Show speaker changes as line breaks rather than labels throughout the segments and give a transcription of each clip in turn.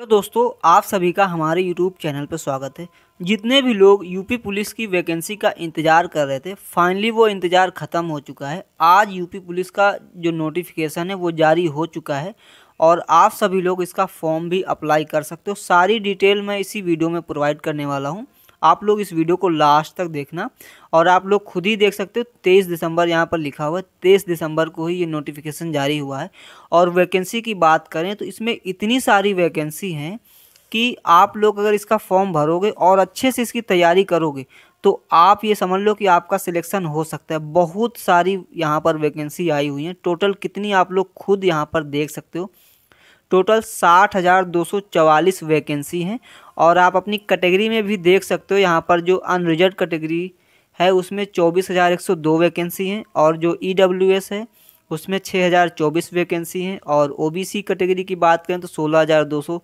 hello दोस्तों आप सभी का हमारे यूट्यूब चैनल पर स्वागत है जितने भी लोग यूपी पुलिस की वैकेंसी का इंतज़ार कर रहे थे फाइनली वो इंतज़ार ख़त्म हो चुका है आज यूपी पुलिस का जो नोटिफिकेशन है वो जारी हो चुका है और आप सभी लोग इसका फॉर्म भी अप्लाई कर सकते हो सारी डिटेल मैं इसी वीडियो में प्रोवाइड करने वाला हूँ आप लोग इस वीडियो को लास्ट तक देखना और आप लोग खुद ही देख सकते हो तेईस दिसंबर यहाँ पर लिखा हुआ है तेईस दिसंबर को ही ये नोटिफिकेशन जारी हुआ है और वैकेंसी की बात करें तो इसमें इतनी सारी वैकेंसी हैं कि आप लोग अगर इसका फॉर्म भरोगे और अच्छे से इसकी तैयारी करोगे तो आप ये समझ लो कि आपका सिलेक्शन हो सकता है बहुत सारी यहाँ पर वैकेंसी आई हुई हैं टोटल कितनी आप लोग खुद यहाँ पर देख सकते हो टोटल साठ हज़ार दो सौ चवालीस वैकेंसी हैं और आप अपनी कैटेगरी में भी देख सकते हो यहाँ पर जो अनरिजर्व कैटेगरी है उसमें चौबीस हज़ार एक सौ दो वैकेंसी हैं और जो ई डब्ल्यू एस है उसमें छः हज़ार चौबीस वैकेंसी हैं और ओ बी सी कैटेगरी की बात करें तो सोलह हज़ार दो सौ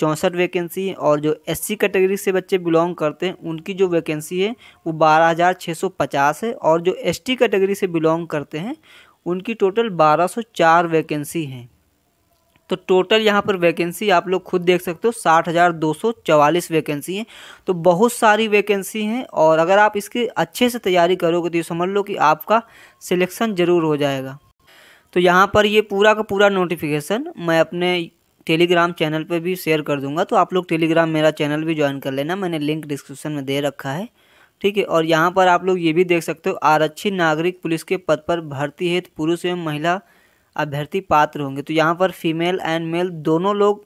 चौंसठ वैकेंसी है और जो एस सी कैटेगरी से बच्चे बिलोंग करते हैं उनकी जो वैकेंसी है वो बारह हज़ार छः सौ पचास है और जो एस टी कैटेगरी से बिलोंग करते हैं उनकी टोटल बारह सौ चार वैकेंसी हैं तो टोटल यहाँ पर वैकेंसी आप लोग खुद देख सकते हो साठ हज़ार दो सौ चवालीस वैकेंसी हैं तो बहुत सारी वैकेंसी हैं और अगर आप इसकी अच्छे से तैयारी करोगे तो ये समझ लो कि आपका सिलेक्शन ज़रूर हो जाएगा तो यहाँ पर ये पूरा का पूरा नोटिफिकेशन मैं अपने टेलीग्राम चैनल पर भी शेयर कर दूँगा तो आप लोग टेलीग्राम मेरा चैनल भी ज्वाइन कर लेना मैंने लिंक डिस्क्रिप्शन में दे रखा है ठीक है और यहाँ पर आप लोग ये भी देख सकते हो आरक्षित नागरिक पुलिस के पद पर भर्ती हेतु पुरुष एवं महिला अभ्यर्थी पात्र होंगे तो यहाँ पर फीमेल एंड मेल दोनों लोग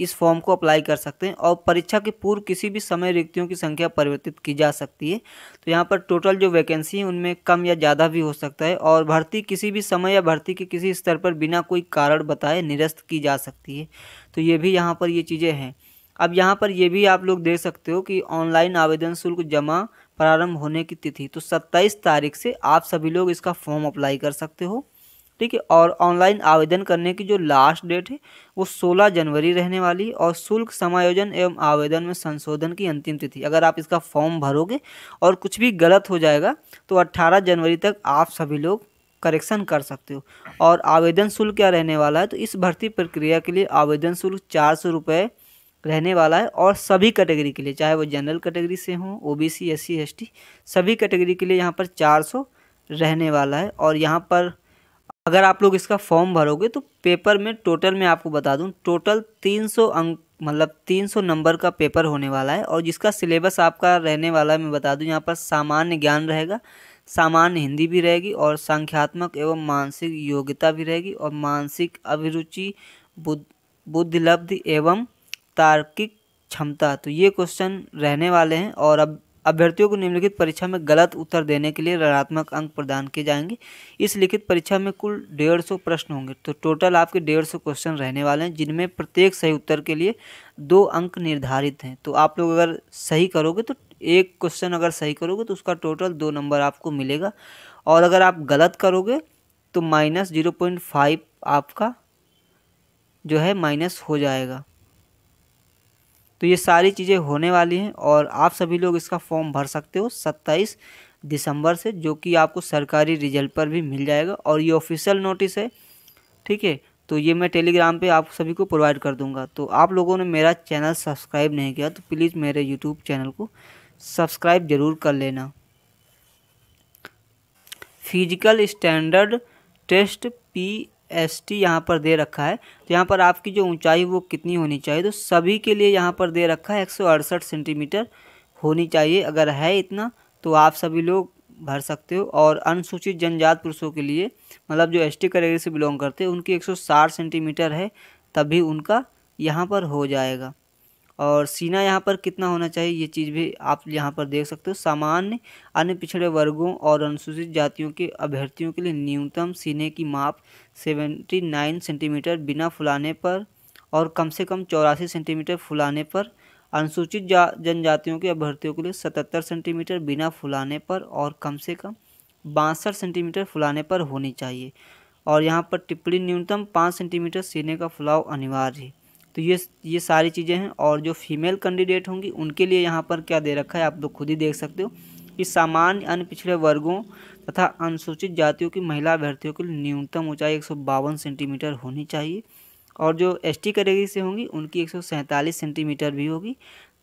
इस फॉर्म को अप्लाई कर सकते हैं और परीक्षा के पूर्व किसी भी समय रिक्तियों की संख्या परिवर्तित की जा सकती है तो यहाँ पर टोटल जो वैकेंसी है उनमें कम या ज़्यादा भी हो सकता है और भर्ती किसी भी समय या भर्ती के किसी स्तर पर बिना कोई कारण बताए निरस्त की जा सकती है तो ये भी यहाँ पर ये चीज़ें हैं अब यहाँ पर ये भी आप लोग देख सकते हो कि ऑनलाइन आवेदन शुल्क जमा प्रारंभ होने की तिथि तो सत्ताईस तारीख से आप सभी लोग इसका फॉर्म अप्लाई कर सकते हो ठीक है और ऑनलाइन आवेदन करने की जो लास्ट डेट है वो 16 जनवरी रहने वाली और शुल्क समायोजन एवं आवेदन में संशोधन की अंतिम तिथि अगर आप इसका फॉर्म भरोगे और कुछ भी गलत हो जाएगा तो 18 जनवरी तक आप सभी लोग करेक्शन कर सकते हो और आवेदन शुल्क क्या रहने वाला है तो इस भर्ती प्रक्रिया के लिए आवेदन शुल्क चार सौ रुपये रहने वाला है और सभी कैटेगरी के लिए चाहे वो जनरल कैटेगरी से हों O B C S C S T सभी कैटेगरी के लिए यहाँ पर चार सौ रहने वाला है और यहाँ पर अगर आप लोग इसका फॉर्म भरोगे तो पेपर में टोटल मैं आपको बता दूं टोटल 300 अंक मतलब 300 नंबर का पेपर होने वाला है और जिसका सिलेबस आपका रहने वाला है मैं बता दूं यहाँ पर सामान्य ज्ञान रहेगा सामान्य हिंदी भी रहेगी और संख्यात्मक एवं मानसिक योग्यता भी रहेगी और मानसिक अभिरुचि बुद्ध बुद्धिलब्ध एवं तार्किक क्षमता तो ये क्वेश्चन रहने वाले हैं और अब अभ्यर्थियों को निम्नलिखित परीक्षा में गलत उत्तर देने के लिए ऋणात्मक अंक प्रदान किए जाएंगे इस लिखित परीक्षा में कुल डेढ़ सौ प्रश्न होंगे तो टोटल आपके डेढ़ सौ क्वेश्चन रहने वाले हैं जिनमें प्रत्येक सही उत्तर के लिए दो अंक निर्धारित हैं तो आप लोग अगर सही करोगे तो एक क्वेश्चन अगर सही करोगे तो उसका टोटल दो नंबर आपको मिलेगा और अगर आप गलत करोगे तो माइनस जीरो पॉइंट फाइव आपका जो है माइनस हो जाएगा तो ये सारी चीज़ें होने वाली हैं और आप सभी लोग इसका फॉर्म भर सकते हो सत्ताईस दिसंबर से जो कि आपको सरकारी रिजल्ट पर भी मिल जाएगा और ये ऑफिशियल नोटिस है ठीक है तो ये मैं टेलीग्राम पे आप सभी को प्रोवाइड कर दूंगा तो आप लोगों ने मेरा चैनल सब्सक्राइब नहीं किया तो प्लीज़ मेरे यूट्यूब चैनल को सब्सक्राइब ज़रूर कर लेना physical standard test P S T यहाँ पर दे रखा है तो यहाँ पर आपकी जो ऊंचाई वो कितनी होनी चाहिए तो सभी के लिए यहाँ पर दे रखा है एक सेंटीमीटर होनी चाहिए अगर है इतना तो आप सभी लोग भर सकते हो और अनुसूचित जनजात पुरुषों के लिए मतलब जो एस टी कैटेगरी से बिलोंग करते हैं उनकी 160 सेंटीमीटर है तभी उनका यहाँ पर हो जाएगा और सीना यहाँ पर कितना होना चाहिए ये चीज़ भी आप यहाँ पर देख सकते हो सामान्य अन्य पिछड़े वर्गों और अनुसूचित जातियों के अभ्यर्थियों के लिए न्यूनतम सीने की माप 79 सेंटीमीटर बिना फुलाने पर और कम से कम चौरासी सेंटीमीटर फुलाने पर अनुसूचित जा जनजातियों के अभ्यर्थियों के लिए सतहत्तर सेंटीमीटर बिना फुलाने पर और कम से कम बासठ सेंटीमीटर फुलाने पर होनी चाहिए और यहाँ पर टिप्पणी न्यूनतम पाँच सेंटीमीटर सीने का फुलाव अनिवार्य है तो ये ये सारी चीज़ें हैं और जो फीमेल कैंडिडेट होंगी उनके लिए यहाँ पर क्या दे रखा है आप लोग खुद ही देख सकते हो कि सामान्य अन्य पिछड़े वर्गों तथा अनुसूचित जातियों की महिला अभ्यर्थियों के लिए न्यूनतम ऊंचाई एक सेंटीमीटर होनी चाहिए और जो एस टी कैटेगरी से होंगी उनकी एक सेंटीमीटर भी होगी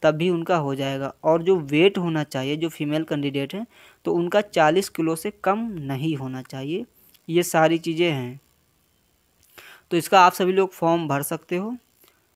तब भी उनका हो जाएगा और जो वेट होना चाहिए जो फीमेल कैंडिडेट हैं तो उनका चालीस किलो से कम नहीं होना चाहिए ये सारी चीज़ें हैं तो इसका आप सभी लोग फॉर्म भर सकते हो